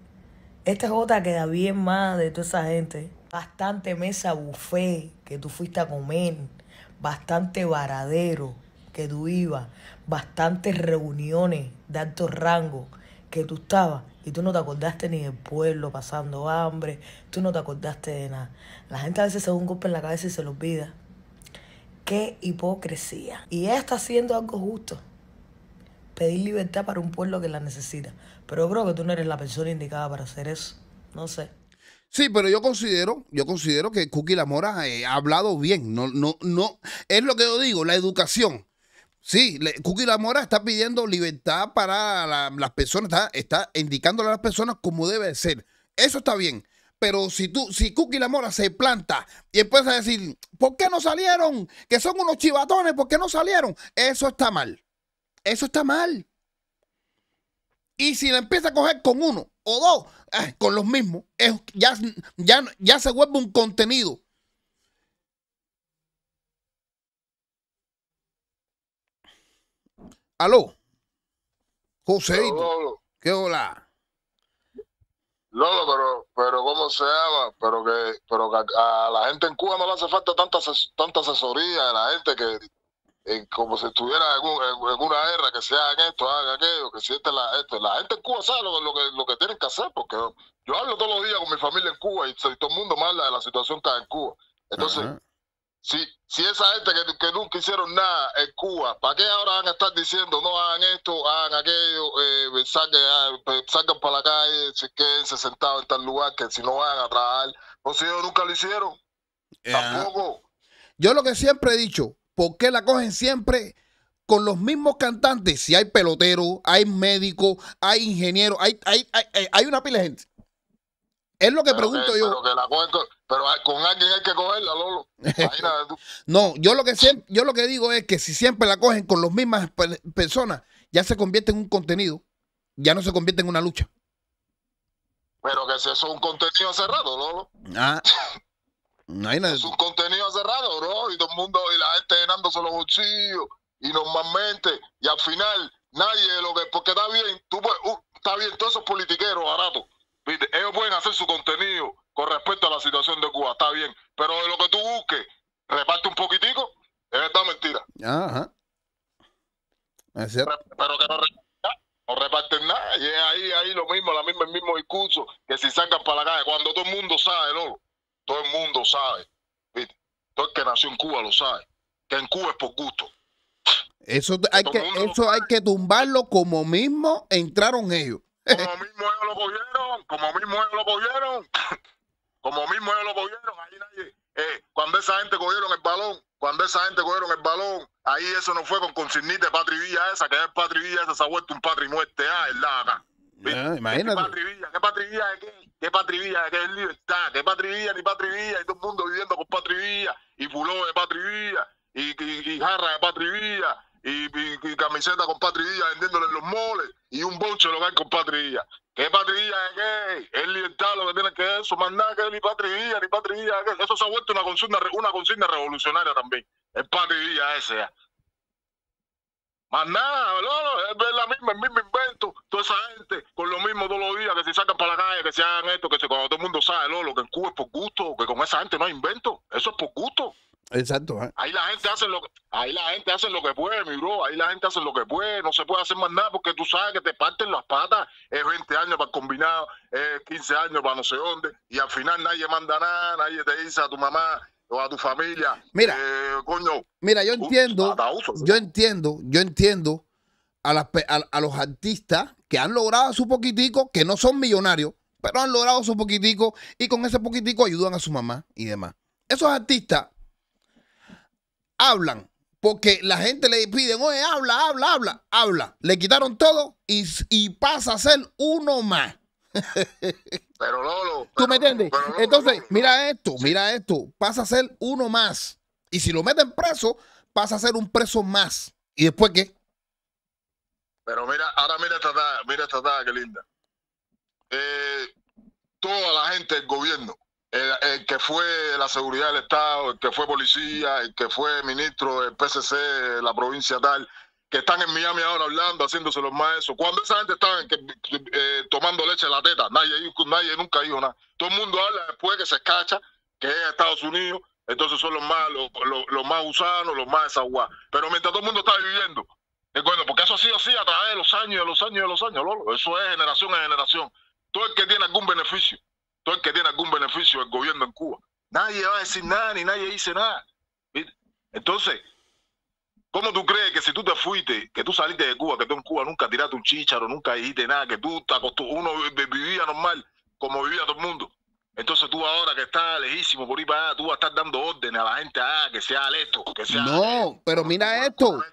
Esta es queda bien más de toda esa gente. Bastante mesa buffet que tú fuiste a comer, bastante varadero que tú ibas, bastantes reuniones de alto rango que tú estabas y tú no te acordaste ni del pueblo pasando hambre, tú no te acordaste de nada. La gente a veces se da un golpe en la cabeza y se lo olvida. ¡Qué hipocresía! Y ella está haciendo algo justo. Pedir libertad para un pueblo que la necesita. Pero yo creo que tú no eres la persona indicada para hacer eso. No sé. Sí, pero yo considero, yo considero que Cookie La Mora eh, ha hablado bien. No, no, no. Es lo que yo digo, la educación. Sí, Cookie La Mora está pidiendo libertad para las personas, está, indicándole a las personas cómo debe ser. Eso está bien. Pero si tú, si Cookie La Mora se planta y empieza a decir, ¿por qué no salieron? Que son unos chivatones, ¿por qué no salieron? Eso está mal. Eso está mal. Y si la empieza a coger con uno o dos, con los mismos, ya, ya, ya se vuelve un contenido. Aló. José ¿Qué hola? Lolo, pero, pero ¿cómo se llama? Pero que, pero a, la gente en Cuba no le hace falta tanta, tanta asesoría a la gente que como si estuviera en, una guerra, que se hagan esto, hagan aquello, que si esta la, esto. La gente en Cuba sabe lo, que, lo que tienen que hacer, porque yo hablo todos los días con mi familia en Cuba y, todo el mundo mala de la situación que hay en Cuba. Entonces, si, esa gente que, nunca hicieron nada en Cuba, ¿para qué ahora van a estar diciendo no hagan esto, hagan aquello, eh, salgan, ah, pues, para la calle, si quédense sentados en tal lugar, que si no van a trabajar? No, si ellos nunca lo hicieron. Tampoco. Yo lo que siempre he dicho, ¿Por qué la cogen siempre con los mismos cantantes? Si hay pelotero, hay médico, hay ingeniero, hay, hay, hay, hay una pila de gente. Es lo que pregunto yo. Pero, con alguien hay que cogerla, Lolo. no, yo lo, que yo lo que digo es que si siempre la cogen con las mismas personas, ya se convierte en un contenido, ya no se convierte en una lucha. Pero que si eso es un contenido cerrado, Lolo. Ah, No hay contenido Sus contenidos cerrados, bro, y todo el mundo, y la gente llenándose los bolsillos, y normalmente, y al final, nadie lo que, porque está bien, tú puedes, uh, está bien, todos esos politiqueros baratos, ellos pueden hacer su contenido con respecto a la situación de Cuba, está bien, pero de lo que tú busques, reparte un poquitico, es esta mentira. Ajá. Pero que no no reparten nada. Y es ahí, ahí lo mismo, la misma, el mismo discurso, que si sacan para la calle, cuando todo el mundo sabe el todo el mundo sabe. Todo el que nació en Cuba lo sabe. Que en Cuba es por gusto. Eso hay, que, eso hay que tumbarlo como mismo entraron ellos. Como mismo ellos lo cogieron, como mismo ellos lo cogieron, como mismo ellos lo cogieron, ahí nadie. Eh, cuando esa gente cogieron el balón, cuando esa gente cogieron el balón, ahí eso no fue con consignita de Patri Villa esa, que es Patri Villa esa se ha vuelto un Patri Muerte, ah, imagínate. ¿Qué patrivilla? ¿Qué patrivilla de qué? ¿Qué patrivilla de qué es libertad? ¿Qué patrivilla ni patrivilla? Y todo el mundo viviendo con patrivilla. Y fulón de patrivilla. Y, y, jarra de patrivilla. Y, y, camiseta con patrivilla vendiéndole en los moles. Y un bocho lo hay con patrivilla. ¿Qué patrivilla de qué? Es libertad lo que tiene que eso. ¿Su nada que ni patrivilla, ni patrivilla de qué. Eso se ha vuelto una consigna, una consigna revolucionaria también. Es patrivilla ese. Más nada, es la misma, el mismo invento. Toda esa gente con lo mismo todos los días, que se sacan para la calle, que se hagan esto, que todo el mundo sabe, lo que en Cuba es por gusto, que con esa gente no hay invento. Eso es por gusto. Exacto. Ahí la gente hace lo que, ahí la gente hace lo que puede, mi bro. Ahí la gente hace lo que puede. No se puede hacer más nada porque tú sabes que te parten las patas. Es 20 años para combinado, es 15 años para no sé dónde. Y al final nadie manda nada, nadie te dice a tu mamá, o a tu familia. Mira, eh, Mira, yo entiendo, yo entiendo, yo entiendo a, los artistas que han logrado su poquitico, que no son millonarios, pero han logrado su poquitico y con ese poquitico ayudan a su mamá y demás. Esos artistas hablan porque la gente le pide, oye, habla, habla, habla, habla. Le quitaron todo y, y pasa a ser uno más. pero Lolo. ¿Tú me entiendes? Entonces, mira esto, mira esto. Pasa a ser uno más. Y si lo meten preso, pasa a ser un preso más. ¿Y después qué? Pero mira, ahora mira esta tada, mira esta tada, qué linda. Eh, toda la gente del gobierno, el, el, que fue la seguridad del Estado, el que fue policía, el que fue ministro del PCC, la provincia tal, que están en Miami ahora hablando, haciéndose los eso. Cuando esa gente estaba eh, tomando leche de la teta, nadie, nadie nunca dijo nada. Todo el mundo habla después que se escacha, que es Estados Unidos, entonces son los más, los, más gusanos, los más desaguados. Pero mientras todo el mundo está viviendo, bueno, porque eso ha sido así a través de los años, de los años, de los años, Lolo. Eso es generación a generación. Todo el que tiene algún beneficio, todo el que tiene algún beneficio del gobierno en Cuba. Nadie va a decir nada, ni nadie dice nada. Entonces, ¿Cómo tú crees que si tú te fuiste, que tú saliste de Cuba, que tú en Cuba nunca tiraste un chicharo, nunca dijiste nada, que tú te uno vivía normal, como vivía todo el mundo? Entonces tú ahora que estás lejísimo por ir para allá, tú vas a estar dando órdenes a la gente, ah, que sea esto, que sea... No, pero mira esto,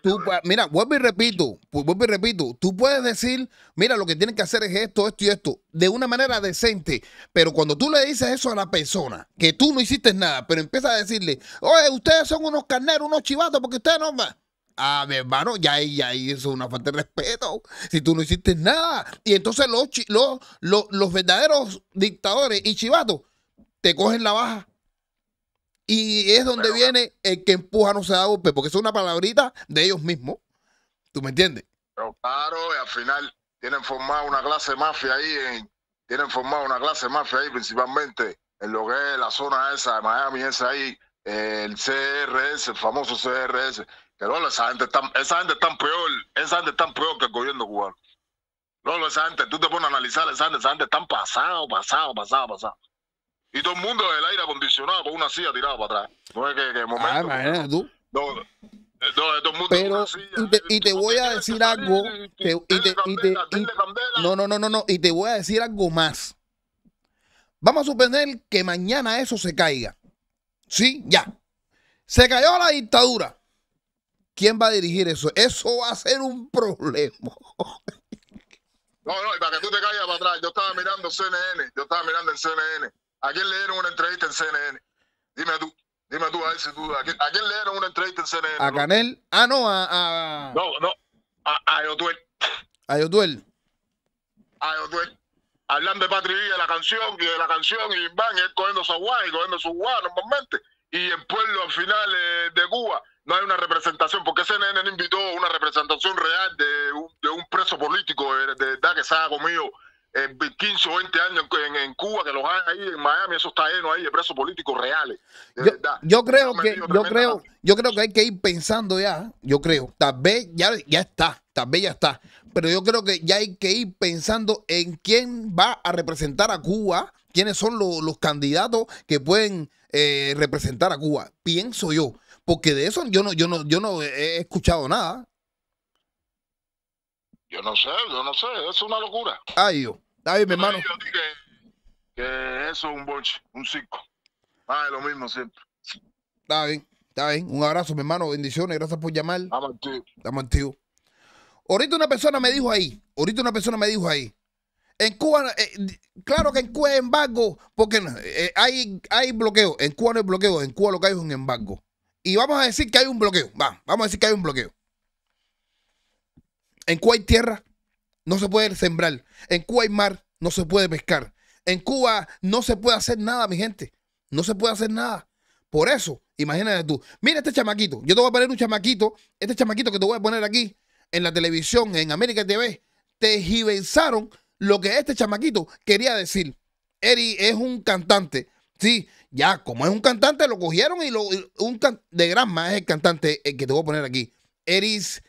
mira, vuelvo y repito, pues vuelvo y repito, tú puedes decir, mira, lo que tienen que hacer es esto, esto y esto, de una manera decente, pero cuando tú le dices eso a la persona, que tú no hiciste nada, pero empiezas a decirle, oye, ustedes son unos carneros, unos chivatos, porque ustedes no van Ah, mi hermano, ya ahí, ya ahí eso es una falta de respeto. Si tú no hiciste nada. Y entonces los, los, los, verdaderos dictadores y chivatos te cogen la baja. Y es donde viene el que empuja no se da golpe, porque es una palabrita de ellos mismos. ¿Tú me entiendes? Pero claro, al final tienen formado una clase mafia ahí, tienen formado una clase mafia ahí principalmente en lo que es la zona esa de Miami, esa ahí, el CRS, el famoso CRS, pero Lolo, esa gente está, esa gente está peor, esa gente está peor que el gobierno cubano. Lolo, esa gente, tú te pones a analizar, esa gente, esa gente está pasado, pasado, pasado, pasado. Y todo el mundo el aire acondicionado con una silla tirada para atrás. No es que, que momento. Ah, imagínate tú. No, no, todo el mundo pero y te, voy a decir algo y te, no no no no no y te voy a decir algo más vamos a suponer que mañana eso se caiga sí ya se cayó la dictadura ¿Quién va a dirigir eso? Eso va a ser un problema. No, no, y para que tú te caigas para atrás, yo estaba mirando CNN, yo estaba mirando el CNN. ¿A quién le dieron una entrevista en CNN? Dime tú, dime tú, a ver si tú, ¿a quién, leyeron le dieron una entrevista en CNN? ¿A Canel? Ah, no, a... No, no, a, a Yotuel. A Yotuel. A Yotuel. Hablando de Patri y la canción, y de la canción, y van, él cogiendo su guay, cogiendo su guay normalmente. Y el pueblo al final eh, de Cuba no hay una representación, porque CNN invitó una representación real de un, de un preso político de, edad que se ha comido en 15 o 20 años en, en, Cuba, que los hay ahí en Miami, eso está ahí de presos políticos reales. Yo, creo que, yo creo, yo creo que hay que ir pensando ya, yo creo, tal vez ya, ya está, tal vez ya está, pero yo creo que ya hay que ir pensando en quién va a representar a Cuba, quiénes son los, los candidatos que pueden eh, representar a Cuba, pienso yo porque de eso yo no, yo no, yo no he escuchado nada. Yo no sé, yo no sé, es una locura. Ay, yo, ay, mi hermano. que eso es un bonche, un circo. Ah, es lo mismo siempre. Está bien, está bien. Un abrazo, mi hermano, bendiciones, gracias por llamar. Estamos tío. Estamos Ahorita una persona me dijo ahí, ahorita una persona me dijo ahí, en Cuba, eh, claro que en Cuba hay embargo, porque eh, hay, hay bloqueo, en Cuba no hay bloqueo, en Cuba lo que hay es un embargo. Y vamos a decir que hay un bloqueo. Va, vamos a decir que hay un bloqueo. En Cuba hay tierra, no se puede sembrar. En Cuba hay mar, no se puede pescar. En Cuba no se puede hacer nada, mi gente. No se puede hacer nada. Por eso, imagínate tú. Mira este chamaquito. Yo te voy a poner un chamaquito. Este chamaquito que te voy a poner aquí en la televisión, en América TV. Te givenzaron lo que este chamaquito quería decir. Eri es un cantante Sí, ya, como es un cantante, lo cogieron y lo. un de es el cantante que te voy a poner aquí. Eris.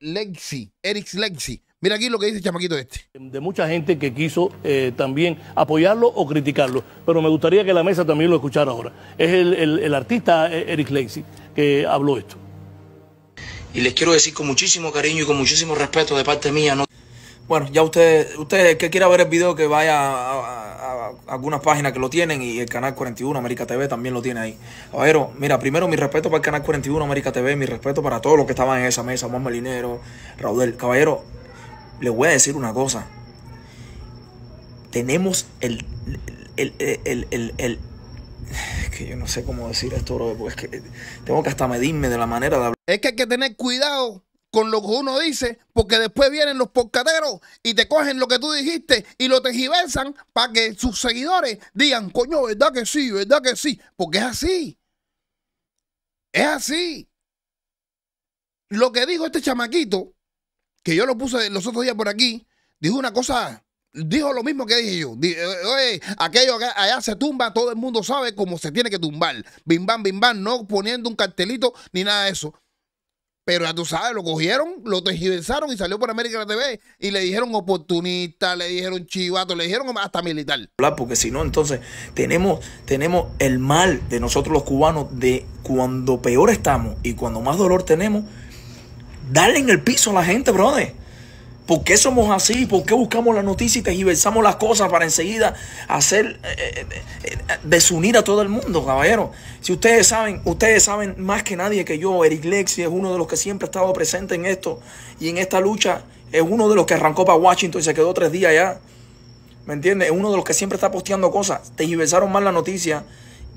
Lexi. Eris Lexi. Mira aquí lo que dice el chamaquito este. De mucha gente que quiso eh, también apoyarlo o criticarlo, pero me gustaría que la mesa también lo escuchara ahora. Es el, artista eh, Eric Lexi que habló esto. Y les quiero decir con muchísimo cariño y con muchísimo respeto de parte mía, no bueno, ya ustedes, ustedes que quieran ver el video, que vaya a, algunas páginas que lo tienen y el canal 41 América TV también lo tiene ahí. Caballero, mira, primero mi respeto para el canal 41 América TV, mi respeto para todos los que estaban en esa mesa, Juan Melinero, Raudel. Caballero, le voy a decir una cosa. Tenemos el, el, el, el, el que yo no sé cómo decir esto, bro, es que tengo que hasta medirme de la manera de hablar. Es que hay que tener cuidado con lo que uno dice, porque después vienen los porcateros y te cogen lo que tú dijiste y lo tejiversan para que sus seguidores digan, coño, ¿verdad que sí? ¿Verdad que sí? Porque es así. Es así. Lo que dijo este chamaquito, que yo lo puse los otros días por aquí, dijo una cosa dijo lo mismo que dije yo. Eh, eh, oye, aquello allá se tumba, todo el mundo sabe cómo se tiene que tumbar. Bim bam, no poniendo un cartelito ni nada de eso. Pero ya tú sabes, lo cogieron, lo tejiversaron y salió por América TV y le dijeron oportunista, le dijeron chivato, le dijeron hasta militar. Porque si no, entonces tenemos, tenemos el mal de nosotros los cubanos de cuando peor estamos y cuando más dolor tenemos, darle en el piso a la gente, brother. ¿Por qué somos así? ¿Por qué buscamos la noticia y tergiversamos las cosas para enseguida hacer eh, eh, eh, desunir a todo el mundo, caballero? Si ustedes saben, ustedes saben más que nadie que yo, Eric Lexi es uno de los que siempre ha estado presente en esto y en esta lucha. Es uno de los que arrancó para Washington y se quedó tres días allá. ¿Me entiendes? Es uno de los que siempre está posteando cosas. Tergiversaron mal la noticia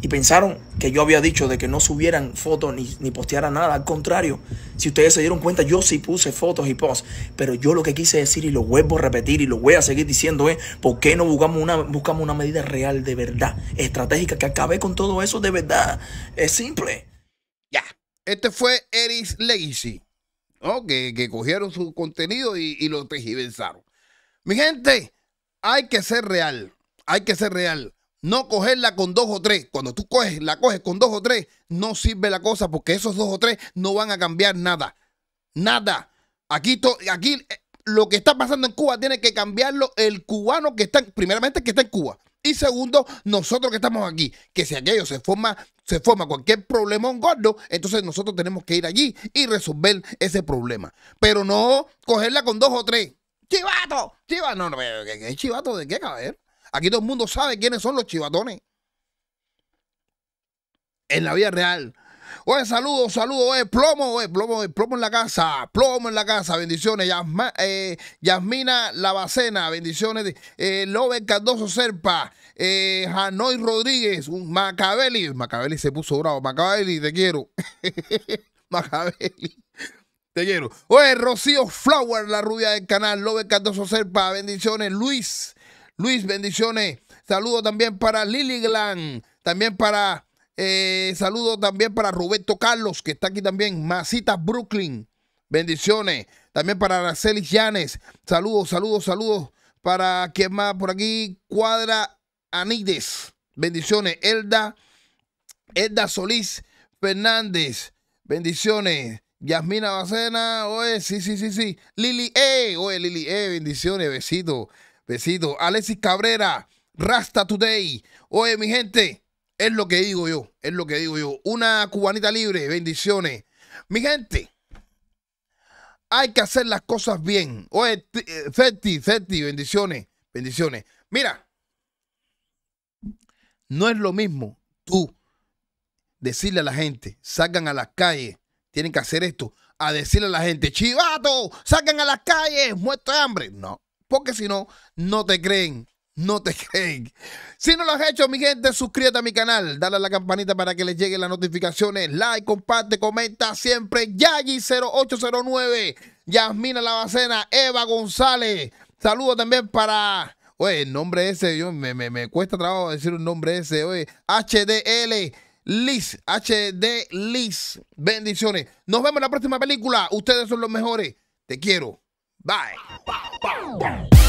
y pensaron que yo había dicho de que no subieran fotos ni, ni postearan nada. Al contrario, si ustedes se dieron cuenta, yo sí puse fotos y posts. Pero yo lo que quise decir y lo vuelvo a repetir y lo voy a seguir diciendo es, ¿por qué no buscamos una, una medida real de verdad, estratégica, que acabe con todo eso de verdad? Es simple. Ya, este fue Eris Legacy, que, cogieron su contenido y, y lo tejiversaron. Mi gente, hay que ser real, hay que ser real no cogerla con dos o tres. Cuando tú coges, la coges con dos o tres, no sirve la cosa porque esos dos o tres no van a cambiar nada. Nada. Aquí, aquí eh, lo que está pasando en Cuba tiene que cambiarlo el cubano que está, primeramente, que está en Cuba. Y segundo, nosotros que estamos aquí, que si aquello se forma, se forma cualquier problemón gordo, entonces nosotros tenemos que ir allí y resolver ese problema. Pero no cogerla con dos o tres. ¡Chivato! ¡Chivato! No, no, ¿qué eh, eh, chivato de qué, caballero? Aquí todo el mundo sabe quiénes son los chivatones. En la vida real. Oye, saludos, saludos, oye, plomo, oye, plomo, oye, plomo en la casa, plomo en la casa, bendiciones, eh, Yasmina Lavacena, bendiciones, eh, Cardoso Serpa, eh, Hanoi Rodríguez, Macabeli, Macabeli se puso bravo, Macabeli, te quiero, Macabeli, te quiero. Oye, Rocío Flower, la rubia del canal, López Cardoso Serpa, bendiciones, Luis, Luis, bendiciones. Saludo también para Lily Glan. También para. Eh, saludo también para Roberto Carlos, que está aquí también. Masita Brooklyn. Bendiciones. También para Araceli Llanes. Saludos, saludos, saludos. Para quien más por aquí. Cuadra Anides. Bendiciones. Elda. Elda Solís Fernández. Bendiciones. Yasmina Bacena, oye, sí, sí, sí, sí. Lili E, oye, Lili E, bendiciones, besito Besito. Alexis Cabrera, Rasta Today. Oye, mi gente, es lo que digo yo, es lo que digo yo. Una cubanita libre, bendiciones. Mi gente, hay que hacer las cosas bien. Oye, eh, Feti, Feti, bendiciones, bendiciones. Mira, no es lo mismo tú decirle a la gente, salgan a las calles, tienen que hacer esto, a decirle a la gente, chivato, salgan a las calles, muerto de hambre. No, porque si no, no te creen. No te creen. Si no lo has hecho, mi gente, suscríbete a mi canal. Dale a la campanita para que les lleguen las notificaciones. Like, comparte, comenta siempre. Yagi0809, Yasmina Lavacena, Eva González. Saludos también para. Oye, el nombre ese, yo, me, cuesta trabajo decir un nombre ese. Oye, HDL. Liz, HD Liz. Bendiciones. Nos vemos en la próxima película. Ustedes son los mejores. Te quiero. Bye. bow, bow, bow.